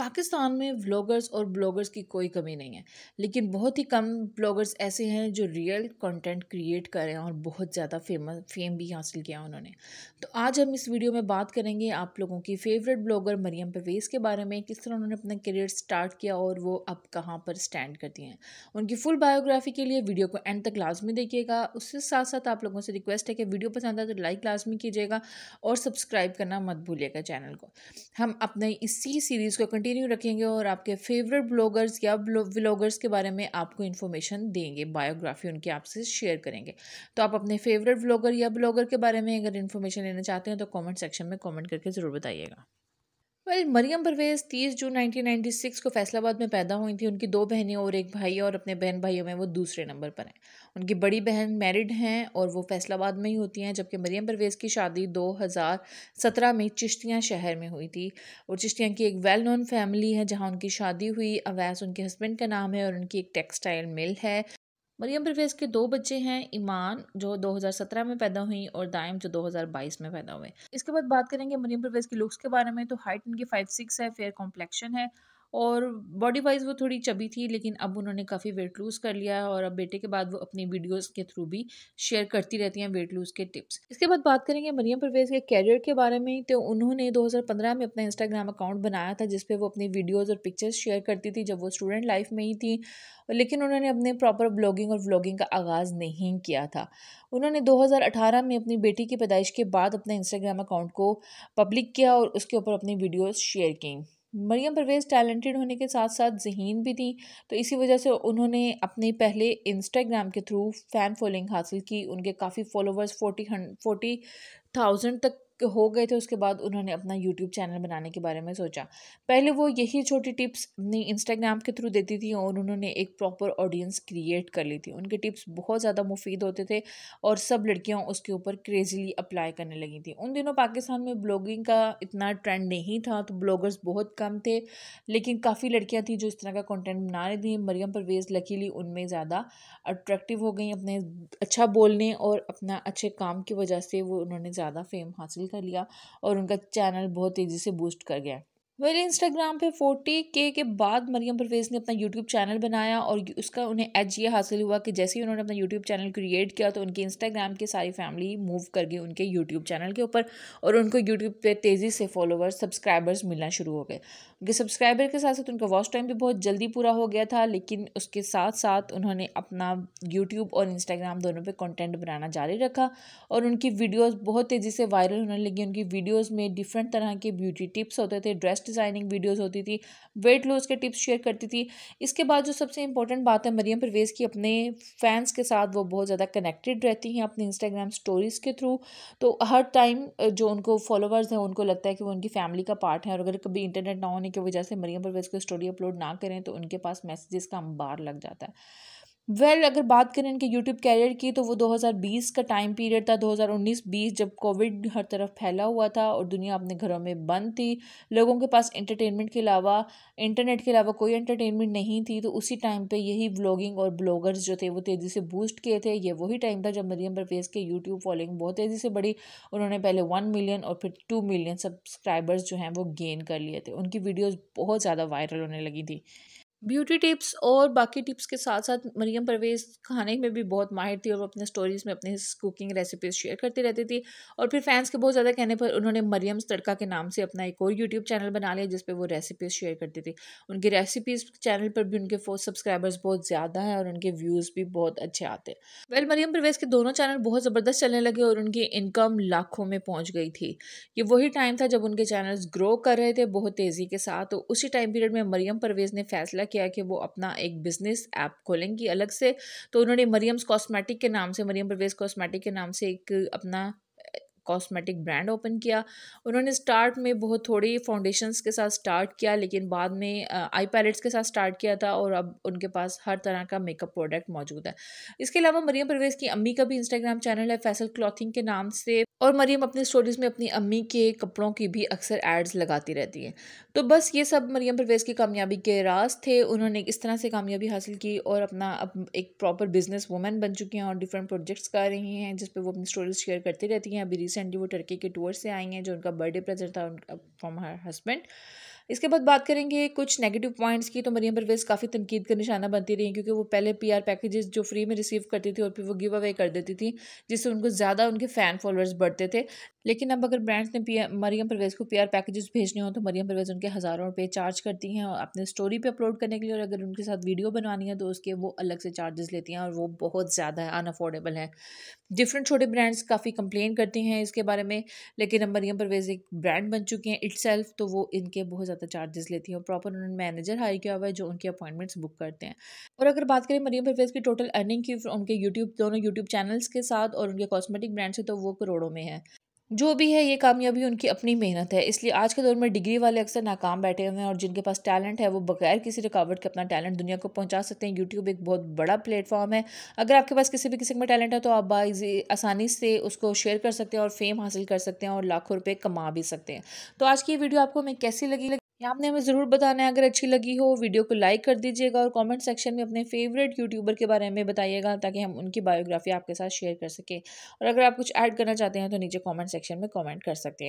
पाकिस्तान में व्लॉगर्स और ब्लॉगर्स की कोई कमी नहीं है लेकिन बहुत ही कम ब्लॉगर्स ऐसे हैं जो रियल कंटेंट क्रिएट करें और बहुत ज़्यादा फेमस फेम भी हासिल किया उन्होंने तो आज हम इस वीडियो में बात करेंगे आप लोगों की फेवरेट ब्लॉगर मरियम परवेज़ के बारे में किस तरह उन्होंने अपना करियर स्टार्ट किया और वो अब कहाँ पर स्टैंड करती हैं उनकी फुल बायोग्राफी के लिए वीडियो को एंड तक लाजमी देखिएगा उसके साथ साथ आप लोगों से रिक्वेस्ट है कि वीडियो पसंद आए तो लाइक लाजमी कीजिएगा और सब्सक्राइब करना मत भूलिएगा चैनल को हम अपने इसी सीरीज़ को कंटिन्यू कंटिन्यू रखेंगे और आपके फेवरेट ब्लॉगर्स या व्लॉगर्स के बारे में आपको इन्फॉर्मेशन देंगे बायोग्राफी उनके आपसे शेयर करेंगे तो आप अपने फेवरेट ब्लॉगर या ब्लॉगर के बारे में अगर इन्फॉर्मेशन लेना चाहते हैं तो कॉमेंट सेक्शन में कॉमेंट करके ज़रूर बताइएगा वेल मरियम परवेज़ 30 जून 1996 को फैसलाबाद में पैदा हुई थी उनकी दो बहनें और एक भाई और अपने बहन भाइयों में वो दूसरे नंबर पर हैं उनकी बड़ी बहन मैरिड हैं और वो फैसलाबाद में ही होती हैं जबकि मरियम परवेज़ की शादी 2017 में चिश्तियाँ शहर में हुई थी और चिश्तियाँ की एक वेल नोन फैमिली है जहाँ उनकी शादी हुई अवैस उनके हस्बैंड का नाम है और उनकी एक टेक्सटाइल मिल है मरियम परवेज़ के दो बच्चे हैं ईमान जो 2017 में पैदा हुई और दायम जो 2022 में पैदा हुए इसके बाद बात करेंगे मरियम परवेज़ की लुक्स के बारे में तो हाइट इनकी फाइव सिक्स है फेयर कॉम्प्लेक्शन है और बॉडी वाइज वो थोड़ी चबी थी लेकिन अब उन्होंने काफ़ी वेट लूज़ कर लिया है और अब बेटे के बाद वो अपनी वीडियोस के थ्रू भी शेयर करती रहती हैं वेट लूज़ के टिप्स इसके बाद बात करेंगे मरियम परवेज़ के कैरियर के बारे में तो उन्होंने 2015 में अपना इंस्टाग्राम अकाउंट बनाया था जिसपे वो अपनी वीडियोज़ और पिक्चर्स शेयर करती थी जब वो स्टूडेंट लाइफ में ही थी लेकिन उन्होंने अपने प्रॉपर ब्लॉगिंग और व्लॉगिंग का आगाज़ नहीं किया था उन्होंने 2018 में अपनी बेटी की पैदाइश के बाद अपना इंस्टाग्राम अकाउंट को पब्लिक किया और उसके ऊपर अपनी वीडियोस शेयर की मरियम परवेज़ टैलेंटेड होने के साथ साथ जहीन भी थी तो इसी वजह से उन्होंने अपने पहले इंस्टाग्राम के थ्रू फ़ैन फॉलोइंग हासिल की उनके काफ़ी followers forty hundred forty thousand तक हो गए थे उसके बाद उन्होंने अपना यूट्यूब चैनल बनाने के बारे में सोचा पहले वो यही छोटी टिप्स अपनी इंस्टाग्राम के थ्रू देती थी और उन्होंने एक प्रॉपर ऑडियंस क्रिएट कर ली थी उनके टिप्स बहुत ज़्यादा मुफीद होते थे और सब लड़कियाँ उसके ऊपर क्रेज़िली अप्लाई करने लगी थी उन दिनों पाकिस्तान में ब्लॉगिंग का इतना ट्रेंड नहीं था तो ब्लॉगर्स बहुत कम थे लेकिन काफ़ी लड़कियाँ थी जो इस तरह का कॉन्टेंट बना रही थी मरियम परवेज़ लकीली उनमें ज़्यादा अट्रैक्टिव हो गई अपने अच्छा बोलने और अपना अच्छे काम की वजह से वो उन्होंने ज़्यादा फेम हासिल कर लिया और उनका चैनल बहुत तेज़ी से बूस्ट कर गया मेरे इंस्टाग्राम पे फोर्टी के के बाद मरियम परवेज़ ने अपना यूट्यूब चैनल बनाया और उसका उन्हें एज ये हासिल हुआ कि जैसे ही उन्होंने अपना यूट्यूब चैनल क्रिएट किया तो उनके इंस्टाग्राम की सारी फैमिली मूव कर गई उनके यूट्यूब चैनल के ऊपर और उनको यूट्यूब पे तेज़ी से फॉलोवर्स सब्सक्राइबर्स मिलना शुरू हो गए उनके सब्सक्राइबर के साथ साथ उनका वॉच टाइम भी बहुत जल्दी पूरा हो गया था लेकिन उसके साथ साथ उन्होंने अपना यूट्यूब और इंस्टाग्राम दोनों पर कॉन्टेंट बनाना जारी रखा और उनकी वीडियोज़ बहुत तेज़ी से वायरल होने लगी उनकी वीडियोज़ में डिफरेंट तरह के ब्यूटी टिप्स होते थे ड्रेस डिज़ाइनिंग वीडियोज़ होती थी वेट लॉस के टिप्स शेयर करती थी इसके बाद जो सबसे इंपॉर्टेंट बात है मरियम परवेज़ की अपने फैंस के साथ वो बहुत ज़्यादा कनेक्टेड रहती हैं अपने इंस्टाग्राम स्टोरीज़ के थ्रू तो हर टाइम जो उनको फॉलोवर्स हैं उनको लगता है कि वो उनकी फैमिली का पार्ट है और अगर कभी इंटरनेट ना होने की वजह से मरियम परवेज़ को स्टोरी अपलोड ना करें तो उनके पास मैसेजेस का अंबार लग जाता है वेल well, अगर बात करें इनके यूट्यूब कैरियर की तो वो 2020 का टाइम पीरियड था 2019-20 जब कोविड हर तरफ फैला हुआ था और दुनिया अपने घरों में बंद थी लोगों के पास एंटरटेनमेंट के अलावा इंटरनेट के अलावा कोई एंटरटेनमेंट नहीं थी तो उसी टाइम पे यही व्लॉगिंग और ब्लॉगर्स जो थे वो तेज़ी से बूस्ट किए थे ये वही टाइम था जब मरीम परवेज़ के यूट्यूब फॉलोइंग बहुत तेज़ी से बढ़ी उन्होंने पहले वन मिलियन और फिर टू मिलियन सब्सक्राइबर्स जो हैं वो गेन कर लिए थे उनकी वीडियोज़ बहुत ज़्यादा वायरल होने लगी थी ब्यूटी टिप्स और बाकी टिप्स के साथ साथ मरियम परवेज़ खाने में भी बहुत माहिर थी और वो अपने स्टोरीज़ में अपने कुकिंग रेसिपीज शेयर करती रहती थी और फिर फैंस के बहुत ज़्यादा कहने पर उन्होंने मरियम तड़का के नाम से अपना एक और यूट्यूब चैनल बना लिया जिस पर वो रेसिपीज़ शेयर करती थी उनकी रेसिपीज़ चैनल पर भी उनके सब्सक्राइबर्स बहुत ज़्यादा हैं और उनके व्यूज़ भी बहुत अच्छे आते हैं वेल मरियम परवेज़ के दोनों चैनल बहुत ज़बरदस्त चलने लगे और उनकी इनकम लाखों में पहुँच गई थी ये वही टाइम था जब उनके चैनल्स ग्रो कर रहे थे बहुत तेज़ी के साथ तो उसी टाइम पीरियड में मरियम परवेज़ ने फैसला किया कि वो अपना एक बिज़नेस ऐप खोलेंगी अलग से तो उन्होंने मरियम्स कॉस्मेटिक के नाम से मरियम परवेज़ कॉस्मेटिक के नाम से एक अपना कॉस्मेटिक ब्रांड ओपन किया उन्होंने स्टार्ट में बहुत थोड़ी फाउंडेशंस के साथ स्टार्ट किया लेकिन बाद में आई पैलेट्स के साथ स्टार्ट किया था और अब उनके पास हर तरह का मेकअप प्रोडक्ट मौजूद है इसके अलावा मरियम परवेज़ की अम्मी का भी इंस्टाग्राम चैनल है फैसल क्लॉथिंग के नाम से और मरीम अपनी स्टोरीज़ में अपनी अम्मी के कपड़ों की भी अक्सर एड्स लगाती रहती हैं तो बस ये सब मरीम परवेज़ की कामयाबी के राज थे उन्होंने इस तरह से कामयाबी हासिल की और अपना अब एक प्रॉपर बिजनेस वुमेन बन चुकी हैं और डिफरेंट प्रोजेक्ट्स कर रही हैं जिस पर वो अपनी स्टोरीज शेयर करती रहती हैं अभी रिसेंटली वो टर्की के टूर से आई हैं जो उनका बर्थडे प्रेजेंट था उनका फ्रॉम हर हस्बैंड इसके बाद बात करेंगे कुछ नेगेटिव पॉइंट्स की तो मरियम परवेज़ काफ़ी तनकीद का निशाना बनती रही क्योंकि वो पहले पी आर पैकेजेस जो फ्री में रिसीव करती थी और फिर वो गिव अवे कर देती थी जिससे उनको ज़्यादा उनके फ़ैन फॉलोअर्स बढ़ते थे लेकिन अब अगर ब्रांड्स ने पी मरियम परवेज़ को पीआर पैकेजेस भेजने हों तो मरियम परवेज़ उनके हज़ारों रुपये चार्ज करती हैं और अपने स्टोरी पे अपलोड करने के लिए और अगर उनके साथ वीडियो बनवानी है तो उसके वो अलग से चार्जेस लेती हैं और वो बहुत ज़्यादा है अनअफोर्डेबल है डिफरेंट छोटे ब्रांड्स काफ़ी कंप्लेन करते हैं इसके बारे में लेकिन अब मरियम परवेज़ एक ब्रांड बन चुके हैं इट तो वो इनके बहुत ज़्यादा चार्जेस लेती हैं और प्रॉपर उन्होंने मैनेजर हायर किया हुआ है जो उनके अपॉइंटमेंट्स बुक करते हैं और अगर बात करें मरियम परवेज़ की टोटल अर्निंग की उनके यूट्यूब दोनों यूट्यूब चैनल्स के साथ और उनके कॉस्मेटिक ब्रांड्स से तो वो करोड़ों में है जो भी है ये कामयाबी उनकी अपनी मेहनत है इसलिए आज के दौर में डिग्री वाले अक्सर नाकाम बैठे हुए हैं और जिनके पास टैलेंट है वो बगैर किसी रुकावट के अपना टैलेंट दुनिया को पहुंचा सकते हैं यूट्यूब एक बहुत बड़ा प्लेटफॉर्म है अगर आपके पास किसी भी किस्म में टैलेंट है तो आप बाजी आसानी से उसको शेयर कर सकते हैं और फेम हासिल कर सकते हैं और लाखों रुपये कमा भी सकते हैं तो आज की वीडियो आपको हमें कैसी लगी ये आपने हमें ज़रूर बताना है अगर अच्छी लगी हो वीडियो को लाइक कर दीजिएगा और कमेंट सेक्शन में अपने फेवरेट यूट्यूबर के बारे में बताइएगा ताकि हम उनकी बायोग्राफी आपके साथ शेयर कर सकें और अगर आप कुछ ऐड करना चाहते हैं तो नीचे कमेंट सेक्शन में कमेंट कर सकते हैं